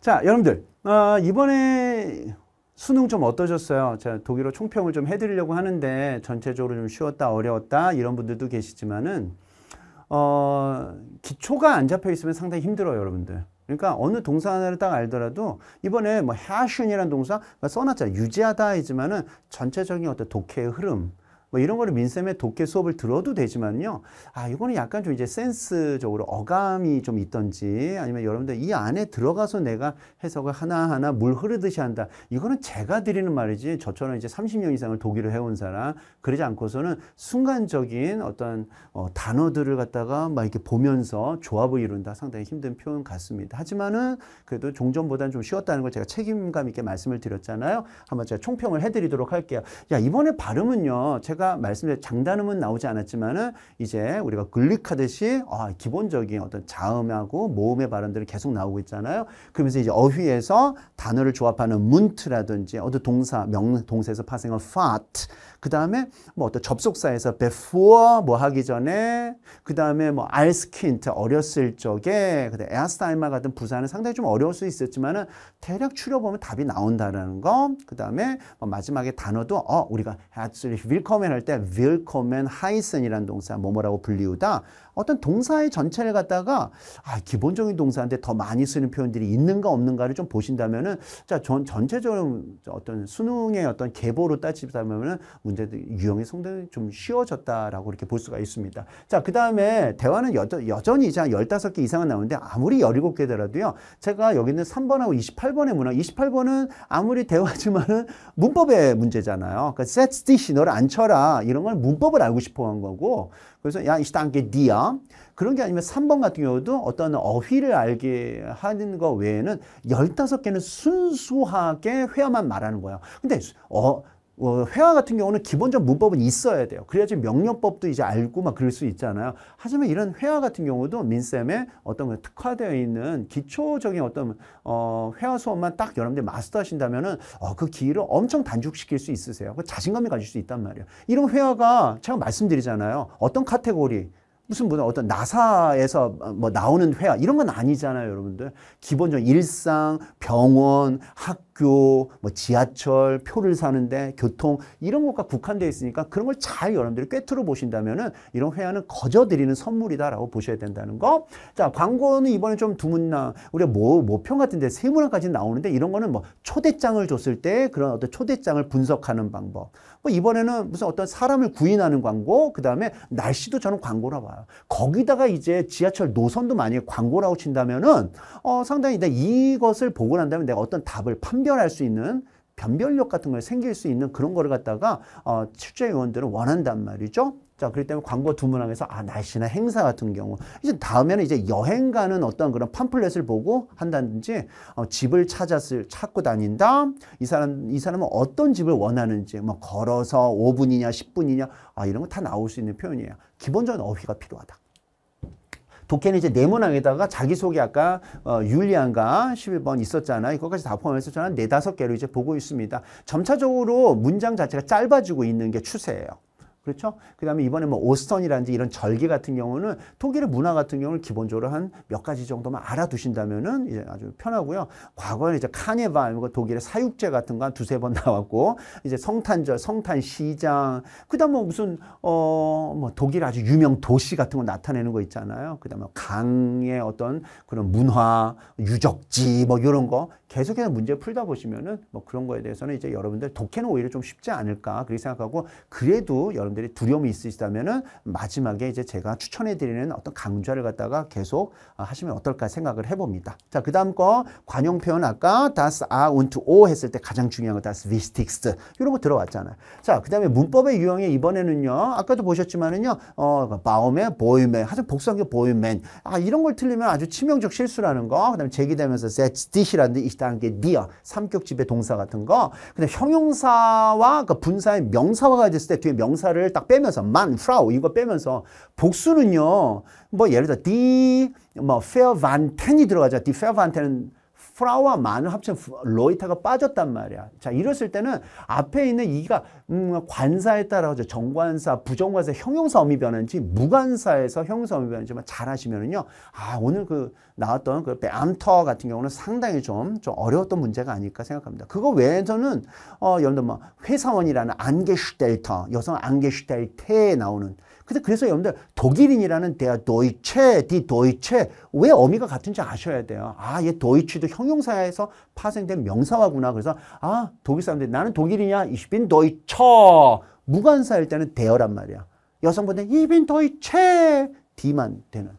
자, 여러분들 어, 이번에 수능 좀 어떠셨어요? 제가 독일어 총평을 좀 해드리려고 하는데 전체적으로 좀 쉬웠다 어려웠다 이런 분들도 계시지만은 어, 기초가 안 잡혀 있으면 상당히 힘들어요, 여러분들. 그러니까 어느 동사 하나를 딱 알더라도 이번에 뭐 h a s h 이라는 동사 그러니까 써놨자 유지하다이지만은 전체적인 어떤 독해의 흐름 뭐 이런 거를 민쌤의 독해 수업을 들어도 되지만요. 아, 이거는 약간 좀 이제 센스적으로 어감이 좀 있던지 아니면 여러분들 이 안에 들어가서 내가 해석을 하나하나 물 흐르듯이 한다. 이거는 제가 드리는 말이지 저처럼 이제 30년 이상을 독일을 해온 사람 그러지 않고서는 순간적인 어떤 어, 단어들을 갖다가 막 이렇게 보면서 조합을 이룬다. 상당히 힘든 표현 같습니다. 하지만은 그래도 종전보다는 좀 쉬웠다는 걸 제가 책임감 있게 말씀을 드렸잖아요. 한번 제가 총평을 해드리도록 할게요. 야, 이번에 발음은요. 제가 제가 말씀드린 장단음은 나오지 않았지만은 이제 우리가 글릭하듯이 아, 기본적인 어떤 자음하고 모음의 발음들이 계속 나오고 있잖아요. 그러면서 이제 어휘에서 단어를 조합하는 문트라든지 어떤 동사 명 동사에서 파생한 fat 그 다음에 뭐 어떤 접속사에서 before 뭐 하기 전에 그 다음에 뭐 als kind 어렸을 적에 그다음 에에 s 스타 i 마 같은 부사는 상당히 좀 어려울 수 있었지만은 대략 추려보면 답이 나온다라는 거. 그 다음에 뭐 마지막에 단어도 어 우리가 herzlich w i l l o m e 할때 w i l l k o m e n h e i ß e n 이란 동사 뭐뭐라고 불리우다 어떤 동사의 전체를 갖다가 아, 기본적인 동사인데 더 많이 쓰는 표현들이 있는가 없는가를 좀 보신다면은 자, 전 전체적으로 어떤 수능의 어떤 계보로 따지다면은 문제들 유형이성장이좀 쉬워졌다라고 이렇게 볼 수가 있습니다. 자, 그다음에 대화는 여, 여전히 이제 한 15개 이상은 나오는데 아무리 17개 더라도요. 제가 여기 있는 3번하고 28번의 문항 28번은 아무리 대화지만은 문법의 문제잖아요. 그러니까 set s t i 너를 안 쳐라 이런 걸 문법을 알고 싶어 한 거고 그래서 야 이시단게 니야 그런 게 아니면 3번 같은 경우도 어떤 어휘를 알게 하는 거 외에는 15개는 순수하게 회화만 말하는 거예요. 근데 어 어, 회화 같은 경우는 기본적 문법은 있어야 돼요. 그래야지 명령법도 이제 알고 막 그럴 수 있잖아요. 하지만 이런 회화 같은 경우도 민쌤의 어떤 그 특화되어 있는 기초적인 어떤 어, 회화 수업만 딱 여러분들 마스터하신다면은 어, 그 기회를 엄청 단축시킬 수 있으세요. 그 자신감을 가질 수 있단 말이에요. 이런 회화가 제가 말씀드리잖아요. 어떤 카테고리 무슨 뭐 어떤 나사에서 뭐 나오는 회화 이런 건 아니잖아요, 여러분들. 기본적인 일상, 병원, 학교, 뭐 지하철, 표를 사는데 교통 이런 것과 국한되어 있으니까 그런 걸 잘 여러분들이 꿰뚫어 보신다면은 이런 회화는 거저 드리는 선물이다라고 보셔야 된다는 거. 자, 광고는 이번에 좀 두문나 우리가 뭐 모평 뭐 같은데 세문화까지 나오는데 이런 거는 뭐 초대장을 줬을 때 그런 어떤 초대장을 분석하는 방법. 뭐 이번에는 무슨 어떤 사람을 구인하는 광고, 그다음에 날씨도 저는 광고라 봐요. 거기다가 이제 지하철 노선도 만약에 광고라고 친다면은 어, 상당히 이가 이것을 보고 난다면 내가 어떤 답을 판별할 수 있는 변별력 같은 걸 생길 수 있는 그런 거를 갖다가 어, 출제위원들은 원한단 말이죠. 자, 그렇기 때문에 광고 두문항에서 아, 날씨나 행사 같은 경우. 이제 다음에는 이제 여행 가는 어떤 그런 팜플렛을 보고 한다든지 어, 집을 찾았을 찾고 다닌다. 이 사람 이 사람은 어떤 집을 원하는지 뭐 걸어서 5분이냐 10분이냐 아, 이런 거 다 나올 수 있는 표현이에요. 기본적인 어휘가 필요하다. 독해는 이제 네모낭에다가 자기소개 아까 어, 율리안과 11번 있었잖아. 요 이것까지 다 포함해서 저는 네다섯 개로 이제 보고 있습니다. 점차적으로 문장 자체가 짧아지고 있는 게 추세예요. 그렇죠? 그 다음에 이번에 뭐 오스턴이라든지 이런 절개 같은 경우는 독일의 문화 같은 경우는 기본적으로 한 몇 가지 정도만 알아두신다면은 이제 아주 편하고요. 과거에 이제 카네발, 뭐 독일의 사육제 같은 거 한 두세 번 나왔고, 이제 성탄절, 성탄시장, 그 다음 뭐 무슨, 어, 뭐 독일 아주 유명 도시 같은 거 나타내는 거 있잖아요. 그 다음에 뭐 강의 어떤 그런 문화, 유적지 뭐 이런 거 계속해서 문제 풀다 보시면은 뭐 그런 거에 대해서는 이제 여러분들 독해는 오히려 좀 쉽지 않을까 그렇게 생각하고 그래도 여러분들 여러분들이 두려움이 있으시다면은 마지막에 이제 제가 추천해 드리는 어떤 강좌를 갖다가 계속 아, 하시면 어떨까 생각을 해봅니다. 자, 그 다음 거 관용 표현 아까 das a und o 했을 때 가장 중요한 거 das w i c h t i g s t 이런 거 들어왔잖아요. 자, 그 다음에 문법의 유형에 이번에는요. 아까도 보셨지만은요. 어, 그 바움의 보이맨, 하여 복수한 게 보이맨. 아, 이런 걸 틀리면 아주 치명적 실수라는 거. 그 다음에 제기되면서 setz d i c h 라는데 있다는 게 dir, 삼격집의 동사 같은 거. 근데 형용사와 그니까 분사의 명사화가 됐을 때 뒤에 명사를 동사를 딱 빼면서 만, 프라우 이거 빼면서 복수는요. 뭐 예를 들어 디뭐 페어 반 r 이 들어가죠. 디 페어 반 a 은 프라와 만을 합친 로이타가 빠졌단 말이야. 자, 이랬을 때는 앞에 있는 이가 음, 관사에 따라서 정관사, 부정관사, 형용사 어미 변하는지 무관사에서 형용사 어미 변하는지만 잘 하시면은요. 아, 오늘 그 나왔던 그암터 같은 경우는 상당히 좀, 좀 어려웠던 문제가 아닐까 생각합니다. 그거 외에서는 어, 예를 들어 뭐 회사원이라는 안게슈델터, 여성 안게슈델테에 나오는 근데 그래서 여러분들 독일인이라는 대야 도이체, 디 도이체 왜 어미가 같은지 아셔야 돼요. 아, 얘 도이치도 형 형용사에서 파생된 명사화구나. 그래서 아 독일 사람들 나는 독일이냐? 이슈빈 도이처. 무관사일 때는 대어란 말이야. 여성분들 이빈 도이체. D만 되는.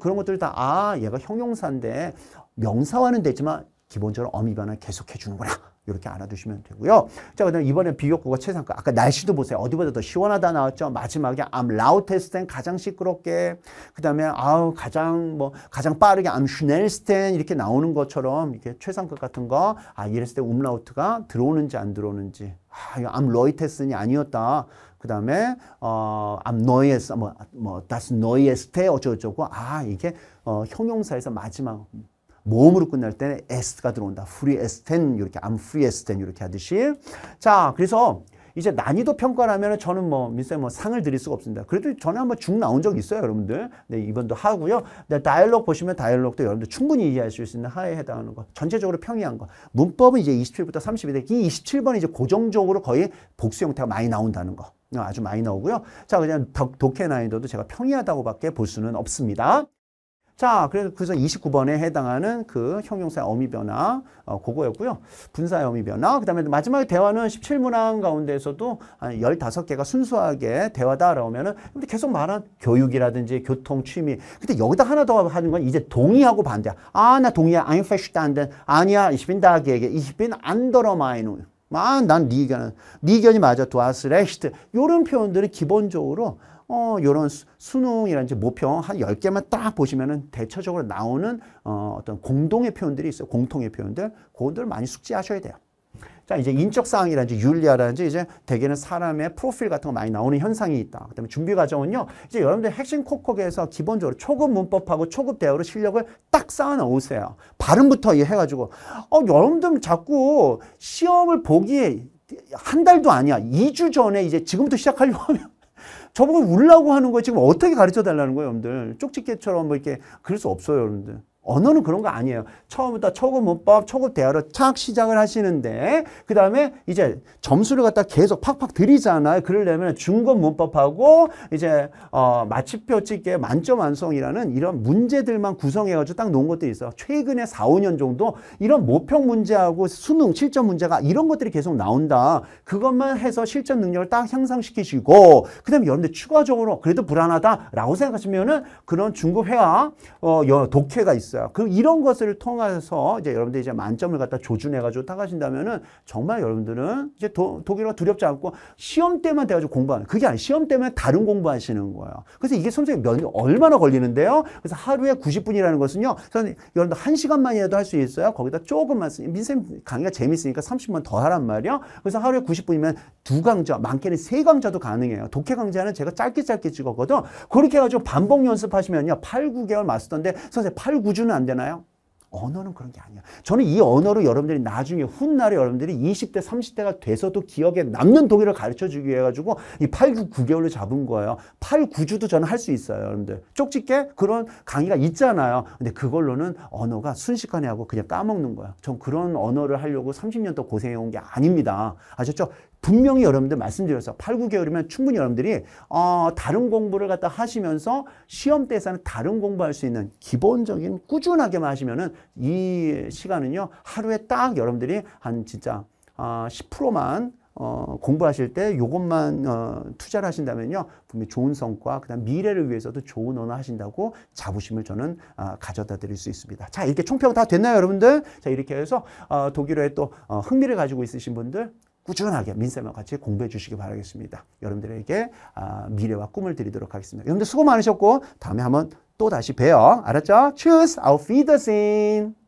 그런 것들 다아 얘가 형용사인데 명사화는 되지만 기본적으로 어미 변화 계속해 주는구나. 이렇게 알아두시면 되고요. 자, 그다음 이번에 비교과가 최상급. 아까 날씨도 보세요. 어디보다 더 시원하다 나왔죠. 마지막에 암 라우테스텐 가장 시끄럽게. 그다음에 아우 가장 뭐 가장 빠르게 암 슈넬스텐 이렇게 나오는 것처럼 이렇게 최상급 같은 거. 아 이랬을 때 움라우트가 들어오는지 안 들어오는지. 아, 이거 암 로이테슨이 아니었다. 그 다음에 어, 암 노이에스, 뭐, 뭐, 다스 노이에스테 어쩌고저쩌고. 아, 이게 어, 형용사에서 마지막 모음으로 끝날 때는 s가 들어온다. free as 10 이렇게 I'm free s 10 이렇게 하듯이 자 그래서 이제 난이도 평가를 하면 저는 뭐 민쌤 뭐 상을 드릴 수가 없습니다. 그래도 전에 한번 중 나온 적 있어요, 여러분들. 네, 이번도 하고요. 네, 다이얼록 보시면 다이얼록도 여러분들 충분히 이해할수 있는 하에 해당하는 거. 전체적으로 평이한 거. 문법은 이제 27부터 30인데 이 27번이 이제 고정적으로 거의 복수 형태가 많이 나온다는 거. 어, 아주 많이 나오고요. 자, 그냥 독해 난이도도 제가 평이하다고밖에 볼 수는 없습니다. 자, 그래서 그래서 29번에 해당하는 그 형용사 어미 변화 어, 그거였고요. 분사 어미 변화. 그다음에 마지막에 대화는 17문항 가운데에서도 한 15개가 순수하게 대화다라고 면은 근데 계속 말한 교육이라든지 교통 취미. 근데 여기다 하나 더 하는 건 이제 동의하고 반대야. 아, 나 동의야. 아 m 패 e r 안 돼. 아니야. 이십인다 i 기 dagegen. Ich b 아, 난네 의견은, 네 의견이 맞아. 도아스 레시트. 요런 표현들이 기본적으로 어, 요런 수능이라든지 모평 한 열개만딱 보시면은 대체적으로 나오는 어, 어떤 공동의 표현들이 있어요. 공통의 표현들. 그것들 많이 숙지하셔야 돼요. 자 이제 인적 사항이라든지 윤리라든지 이제 대개는 사람의 프로필 같은 거 많이 나오는 현상이 있다. 그다음에 준비 과정은요. 이제 여러분들 핵심 콕콕에서 기본적으로 초급 문법하고 초급 대화로 실력을 딱 쌓아 놓으세요. 발음부터 해가지고 어 여러분들 자꾸 시험을 보기에 한 달도 아니야. 2주 전에 이제 지금부터 시작하려고 하면 저보고 울라고 하는 거예요. 지금 어떻게 가르쳐 달라는 거예요, 여러분들. 쪽집게처럼 뭐 이렇게 그럴 수 없어요, 여러분들. 언어는 그런 거 아니에요. 처음부터 초급 문법, 초급 대화로 착 시작을 하시는데 그 다음에 이제 점수를 갖다 계속 팍팍 드리잖아요. 그러려면 중급 문법하고 이제 어, 마침표 찍게 만점 완성이라는 이런 문제들만 구성해가지고 딱 놓은 것들이 있어. 최근에 4, 5년 정도 이런 모평 문제하고 수능, 실전 문제가 이런 것들이 계속 나온다. 그것만 해서 실전 능력을 딱 향상시키시고 그 다음에 여러분들 추가적으로 그래도 불안하다라고 생각하시면은 그런 중급 회화, 어, 독해가 있어 요 있어요. 그럼 이런 것을 통해서 이제 여러분들이 이제 만점을 갖다 조준해가지고 타가신다면은 정말 여러분들은 이제 도, 독일어 두렵지 않고 시험 때만 돼가지고 공부하는 그게 아니에 시험 때만 다른 공부하시는 거예요. 그래서 이게 선생님 몇 얼마나 걸리는데요. 그래서 하루에 90분이라는 것은요. 선생님 여러분들 한 시간만이라도 할 수 있어요. 거기다 조금만 쓰니 민쌤 강의가 재밌으니까 30분 더 하란 말이에요. 그래서 하루에 90분이면 두 강좌 많게는 세 강좌도 가능해요. 독해 강좌는 제가 짧게 짧게 찍었거든. 그렇게 해가지고 반복 연습하시면요. 8, 9개월 맞스던데 선생님 8, 9주 되는 안 되나요? 언어는 그런 게 아니야. 저는 이 언어로 여러분들이 나중에 훗날에 여러분들이 20대, 30대가 돼서도 기억에 남는 독일을 가르쳐 주기 위해 가지고 이 8, 9, 9개월로 잡은 거예요. 8, 9주도 저는 할 수 있어요, 여러분들. 쪽집게 그런 강의가 있잖아요. 근데 그걸로는 언어가 순식간에 하고 그냥 까먹는 거야. 전 그런 언어를 하려고 30년 더 고생해 온 게 아닙니다. 아셨죠? 분명히 여러분들 말씀드려서 8, 9개월이면 충분히 여러분들이 어, 다른 공부를 갖다 하시면서 시험 때에서는 다른 공부할 수 있는 기본적인 꾸준하게만 하시면은 이 시간은요 하루에 딱 여러분들이 한 진짜 어, 10%만 어, 공부하실 때 요것만 어, 투자를 하신다면요. 분명히 좋은 성과, 그다음 미래를 위해서도 좋은 언어 하신다고 자부심을 저는 어, 가져다 드릴 수 있습니다. 자, 이렇게 총평 다 됐나요, 여러분들? 자, 이렇게 해서 어, 독일어에 또 어, 흥미를 가지고 있으신 분들 꾸준하게 민쌤과 같이 공부해 주시기 바라겠습니다. 여러분들에게 아, 미래와 꿈을 드리도록 하겠습니다. 여러분들 수고 많으셨고 다음에 한번 또 다시 봬요. 알았죠? c h ü s s auf w i e d e r s e h e